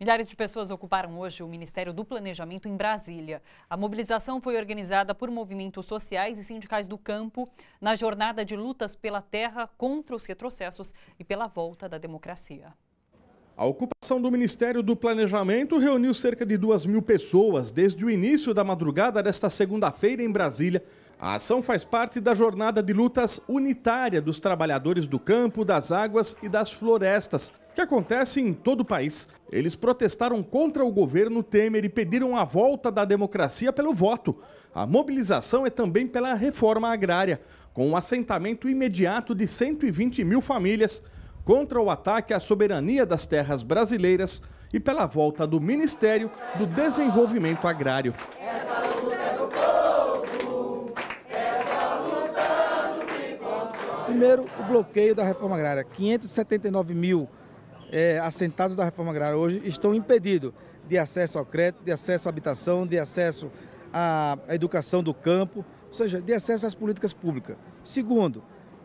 Milhares de pessoas ocuparam hoje o Ministério do Planejamento em Brasília. A mobilização foi organizada por movimentos sociais e sindicais do campo na jornada de lutas pela terra contra os retrocessos e pela volta da democracia. A ocupação do Ministério do Planejamento reuniu cerca de 2 mil pessoas desde o início da madrugada desta segunda-feira em Brasília. A ação faz parte da jornada de lutas unitária dos trabalhadores do campo, das águas e das florestas, que acontece em todo o país. Eles protestaram contra o governo Temer e pediram a volta da democracia pelo voto. A mobilização é também pela reforma agrária, com o um assentamento imediato de 120 mil famílias contra o ataque à soberania das terras brasileiras e pela volta do Ministério do Desenvolvimento Agrário. Primeiro, o bloqueio da reforma agrária. 579 mil é, assentados da reforma agrária hoje estão impedidos de acesso ao crédito, de acesso à habitação, de acesso à educação do campo, ou seja, de acesso às políticas públicas. Segundo,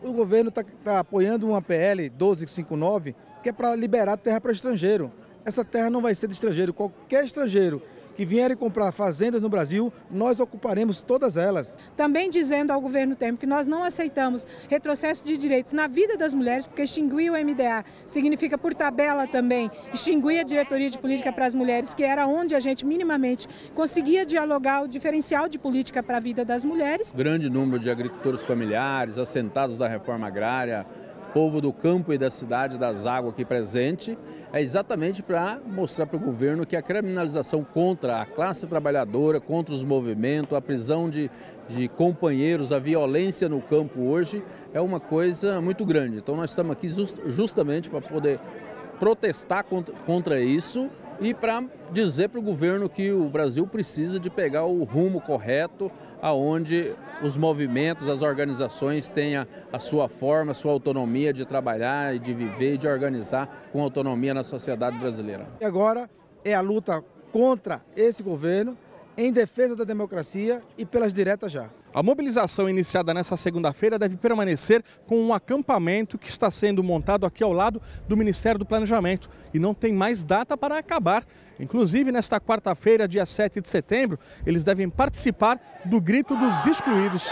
o governo está tá apoiando uma PL 1259 que é para liberar terra para estrangeiro. Essa terra não vai ser de estrangeiro. Qualquer estrangeiro que vierem comprar fazendas no Brasil, nós ocuparemos todas elas. Também dizendo ao governo Temer que nós não aceitamos retrocesso de direitos na vida das mulheres, porque extinguir o MDA significa, por tabela também, extinguir a diretoria de política para as mulheres, que era onde a gente minimamente conseguia dialogar o diferencial de política para a vida das mulheres. Grande número de agricultores familiares, assentados da reforma agrária, povo do campo e da cidade das águas aqui presente, é exatamente para mostrar para o governo que a criminalização contra a classe trabalhadora, contra os movimentos, a prisão de, de companheiros, a violência no campo hoje é uma coisa muito grande. Então nós estamos aqui just, justamente para poder protestar contra, contra isso e para dizer para o governo que o Brasil precisa de pegar o rumo correto, aonde os movimentos, as organizações tenham a sua forma, a sua autonomia de trabalhar e de viver e de organizar com autonomia na sociedade brasileira. E agora é a luta contra esse governo em defesa da democracia e pelas diretas já. A mobilização iniciada nesta segunda-feira deve permanecer com um acampamento que está sendo montado aqui ao lado do Ministério do Planejamento e não tem mais data para acabar. Inclusive, nesta quarta-feira, dia 7 de setembro, eles devem participar do Grito dos Excluídos.